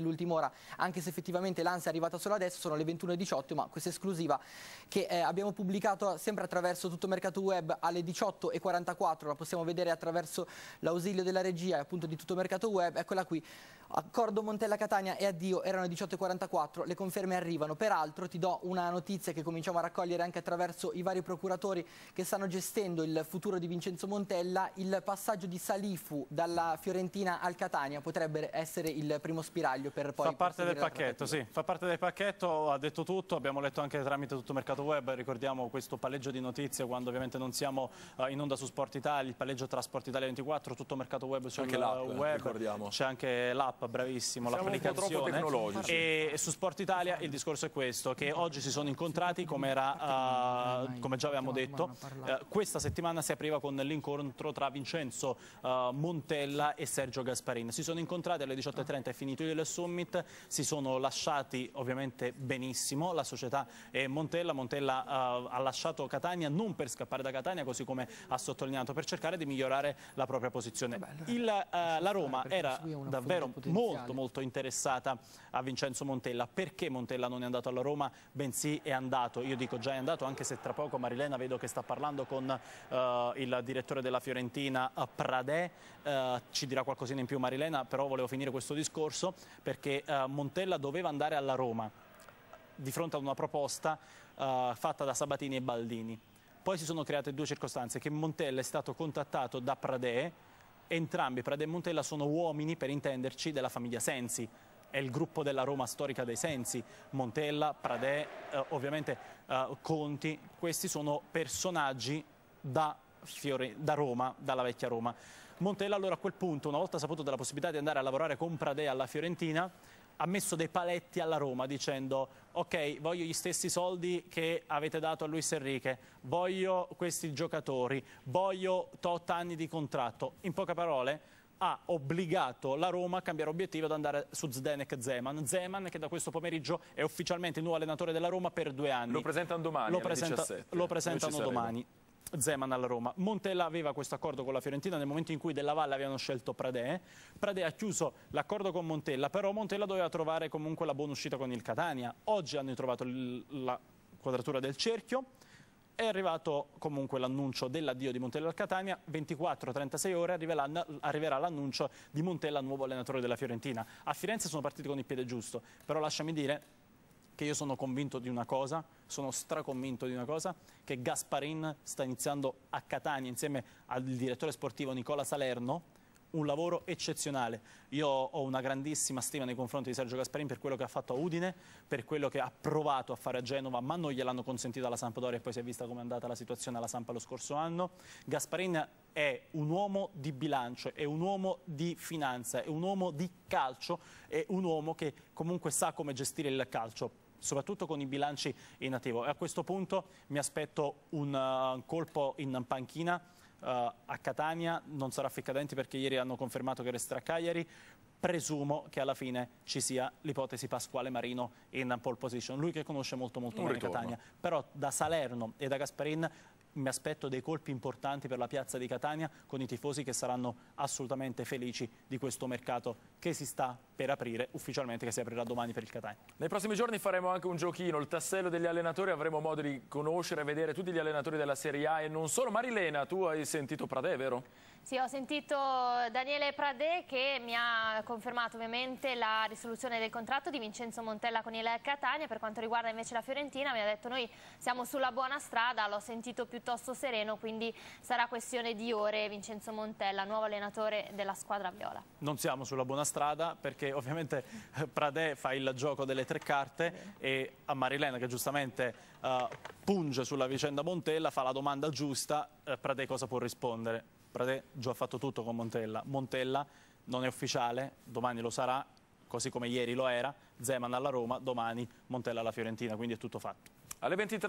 dell'ultima ora, anche se effettivamente l'ansia è arrivata solo adesso, sono le 21.18, ma questa esclusiva che eh, abbiamo pubblicato sempre attraverso tutto Mercato Web alle 18.44, la possiamo vedere attraverso l'ausilio della regia e appunto di tutto Mercato Web, eccola qui, Accordo Montella Catania e addio, erano 18.44, le conferme arrivano. Peraltro ti do una notizia che cominciamo a raccogliere anche attraverso i vari procuratori che stanno gestendo il futuro di Vincenzo Montella. Il passaggio di Salifu dalla Fiorentina al Catania potrebbe essere il primo spiraglio per poi... Fa parte del pacchetto, sì, fa parte del pacchetto, ha detto tutto, abbiamo letto anche tramite tutto il Mercato Web, ricordiamo questo palleggio di notizie quando ovviamente non siamo eh, in onda su Sport Italia, il palleggio tra Sport Italia 24, tutto Mercato Web sul anche web, c'è anche l'app l'app, bravissimo, la E, e su Sport Italia il discorso è questo, che oggi si sono incontrati come, era, uh, come già avevamo detto, uh, questa settimana si apriva con l'incontro tra Vincenzo uh, Montella e Sergio Gasparin. Si sono incontrati alle 18.30, è finito il summit, si sono lasciati ovviamente benissimo la società è Montella. Montella ha lasciato Catania non per scappare da Catania, così come ha sottolineato, per cercare di migliorare la propria posizione. Il, la Roma era davvero molto molto interessata a Vincenzo Montella. Perché Montella non è andato alla Roma, bensì è andato, io dico già è andato, anche se tra poco Marilena vedo che sta parlando con uh, il direttore della Fiorentina eh, Pradè, uh, ci dirà qualcosina in più Marilena, però volevo finire questo discorso perché uh, Montella doveva andare alla Roma di fronte ad una proposta fatta da Sabatini e Baldini. Poi si sono create due circostanze, che Montella è stato contattato da Pradè, Entrambi, Prade e Montella, sono uomini, per intenderci, della famiglia Sensi. È il gruppo della Roma storica dei Sensi, Montella, Pradè, eh, ovviamente eh, Conti, questi sono personaggi da, Fiore, da Roma, dalla vecchia Roma. Montella allora a quel punto, una volta saputo della possibilità di andare a lavorare con Pradè alla Fiorentina, ha messo dei paletti alla Roma dicendo ok, voglio gli stessi soldi che avete dato a Luis Enrique, voglio questi giocatori, voglio tot anni di contratto. In poche parole ha obbligato la Roma a cambiare obiettivo ad andare su Zdenek Zeman. Zeman che da questo pomeriggio è ufficialmente il nuovo allenatore della Roma per due anni. Lo presentano domani. Lo, presenta, lo presentano domani. Zeman alla Roma. Montella aveva questo accordo con la Fiorentina nel momento in cui Della Valle avevano scelto Pradè. Pradè ha chiuso l'accordo con Montella, però Montella doveva trovare comunque la buona uscita con il Catania. Oggi hanno trovato la quadratura del cerchio. È arrivato comunque l'annuncio dell'addio di Montella al Catania, 24-36 ore arriverà l'annuncio di Montella, nuovo allenatore della Fiorentina. A Firenze sono partiti con il piede giusto, però lasciami dire che io sono convinto di una cosa, sono straconvinto di una cosa, che Gasparin sta iniziando a Catania insieme al direttore sportivo Nicola Salerno, un lavoro eccezionale. Io ho una grandissima stima nei confronti di Sergio Gasparin per quello che ha fatto a Udine, per quello che ha provato a fare a Genova, ma non gliel'hanno consentito alla Sampdoria e poi si è vista come è andata la situazione alla Sampa lo scorso anno. Gasparin è un uomo di bilancio, è un uomo di finanza, è un uomo di calcio, è un uomo che comunque sa come gestire il calcio soprattutto con i bilanci in attivo. E a questo punto mi aspetto un, uh, colpo in panchina uh, a Catania, non sarà Ficcadenti perché ieri hanno confermato che resterà Cagliari, presumo che alla fine ci sia l'ipotesi Pasquale Marino in pole position, lui che conosce molto molto bene Catania, però da Salerno e da Gasparin mi aspetto dei colpi importanti per la piazza di Catania con i tifosi che saranno assolutamente felici di questo mercato che si sta per aprire ufficialmente che si aprirà domani per il Catania. Nei prossimi giorni faremo anche un giochino, il tassello degli allenatori, avremo modo di conoscere e vedere tutti gli allenatori della Serie A e non solo. Marilena, tu hai sentito Pradè, vero? Sì, ho sentito Daniele Pradè che mi ha confermato ovviamente la risoluzione del contratto di Vincenzo Montella con il Catania, per quanto riguarda invece la Fiorentina mi ha detto noi siamo sulla buona strada, l'ho sentito piuttosto sereno, quindi sarà questione di ore Vincenzo Montella, nuovo allenatore della squadra viola. Non siamo sulla buona strada perché perché ovviamente Pradè fa il gioco delle tre carte e a Marilena che giustamente uh, punge sulla vicenda Montella fa la domanda giusta, uh, eh, Pradè cosa può rispondere? Pradè già ha fatto tutto con Montella, Montella non è ufficiale, domani lo sarà, così come ieri lo era, Zeman alla Roma, domani Montella alla Fiorentina, quindi è tutto fatto. Alle 23